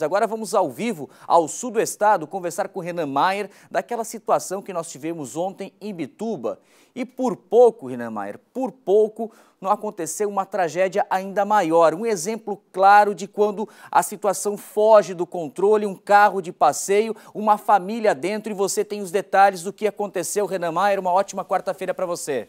Agora vamos ao vivo, ao sul do estado, conversar com Renan Maier daquela situação que nós tivemos ontem em Bituba. E por pouco, Renan Maier, por pouco não aconteceu uma tragédia ainda maior. Um exemplo claro de quando a situação foge do controle, um carro de passeio, uma família dentro e você tem os detalhes do que aconteceu. Renan Maier, uma ótima quarta-feira para você.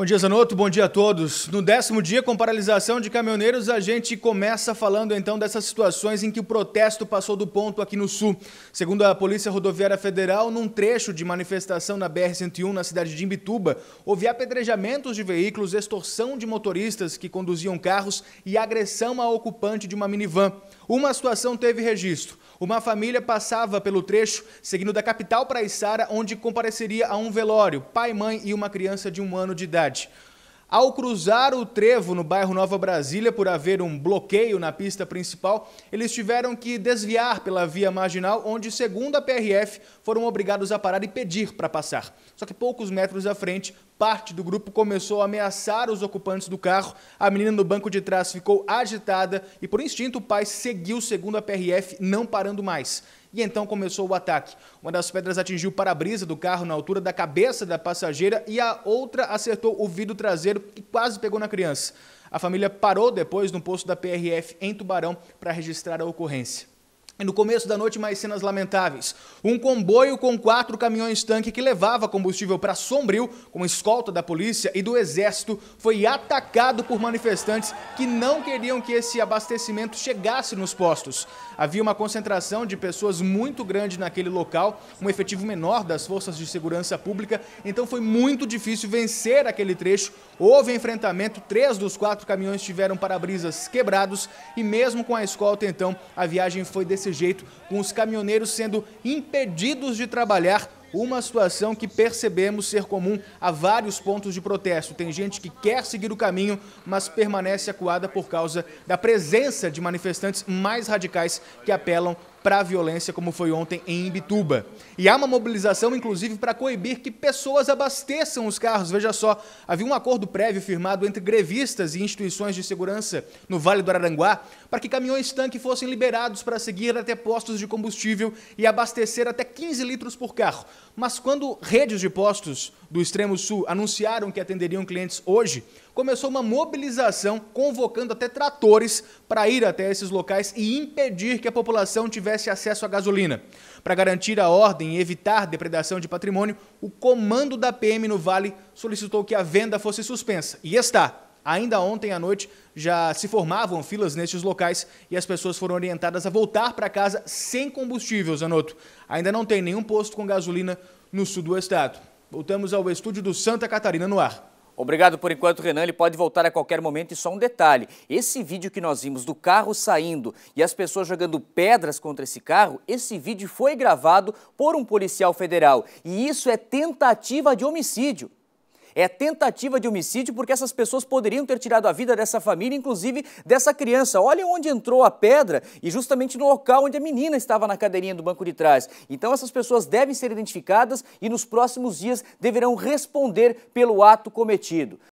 Bom dia, Zanotto. Bom dia a todos. No décimo dia com paralisação de caminhoneiros, a gente começa falando então dessas situações em que o protesto passou do ponto aqui no Sul. Segundo a Polícia Rodoviária Federal, num trecho de manifestação na BR-101 na cidade de Imbituba, houve apedrejamentos de veículos, extorsão de motoristas que conduziam carros e agressão a ocupante de uma minivan. Uma situação teve registro. Uma família passava pelo trecho seguindo da capital para Içara, onde compareceria a um velório, pai, mãe e uma criança de um ano de idade. Ao cruzar o trevo no bairro Nova Brasília, por haver um bloqueio na pista principal, eles tiveram que desviar pela via marginal, onde, segundo a PRF, foram obrigados a parar e pedir para passar. Só que poucos metros à frente Parte do grupo começou a ameaçar os ocupantes do carro. A menina no banco de trás ficou agitada e, por instinto, o pai seguiu, segundo a PRF, não parando mais. E então começou o ataque. Uma das pedras atingiu o para-brisa do carro na altura da cabeça da passageira e a outra acertou o vidro traseiro e quase pegou na criança. A família parou depois no posto da PRF em Tubarão para registrar a ocorrência. No começo da noite, mais cenas lamentáveis. Um comboio com quatro caminhões-tanque que levava combustível para Sombrio, com escolta da polícia e do exército, foi atacado por manifestantes que não queriam que esse abastecimento chegasse nos postos. Havia uma concentração de pessoas muito grande naquele local, um efetivo menor das forças de segurança pública, então foi muito difícil vencer aquele trecho. Houve enfrentamento, três dos quatro caminhões tiveram para-brisas quebrados e mesmo com a escolta, então, a viagem foi decidida desse jeito, com os caminhoneiros sendo impedidos de trabalhar uma situação que percebemos ser comum a vários pontos de protesto. Tem gente que quer seguir o caminho, mas permanece acuada por causa da presença de manifestantes mais radicais que apelam para a violência, como foi ontem em Imbituba. E há uma mobilização, inclusive, para coibir que pessoas abasteçam os carros. Veja só, havia um acordo prévio firmado entre grevistas e instituições de segurança no Vale do Araranguá para que caminhões tanque fossem liberados para seguir até postos de combustível e abastecer até 15 litros por carro. Mas quando redes de postos do extremo sul anunciaram que atenderiam clientes hoje, começou uma mobilização convocando até tratores para ir até esses locais e impedir que a população tivesse acesso à gasolina. Para garantir a ordem e evitar depredação de patrimônio, o comando da PM no Vale solicitou que a venda fosse suspensa. E está. Ainda ontem à noite já se formavam filas nesses locais e as pessoas foram orientadas a voltar para casa sem combustível, Zanotto. Ainda não tem nenhum posto com gasolina no sul do estado. Voltamos ao estúdio do Santa Catarina no ar. Obrigado por enquanto, Renan. Ele pode voltar a qualquer momento. E só um detalhe: esse vídeo que nós vimos do carro saindo e as pessoas jogando pedras contra esse carro, esse vídeo foi gravado por um policial federal. E isso é tentativa de homicídio. É tentativa de homicídio porque essas pessoas poderiam ter tirado a vida dessa família, inclusive dessa criança. Olha onde entrou a pedra e justamente no local onde a menina estava na cadeirinha do banco de trás. Então essas pessoas devem ser identificadas e nos próximos dias deverão responder pelo ato cometido.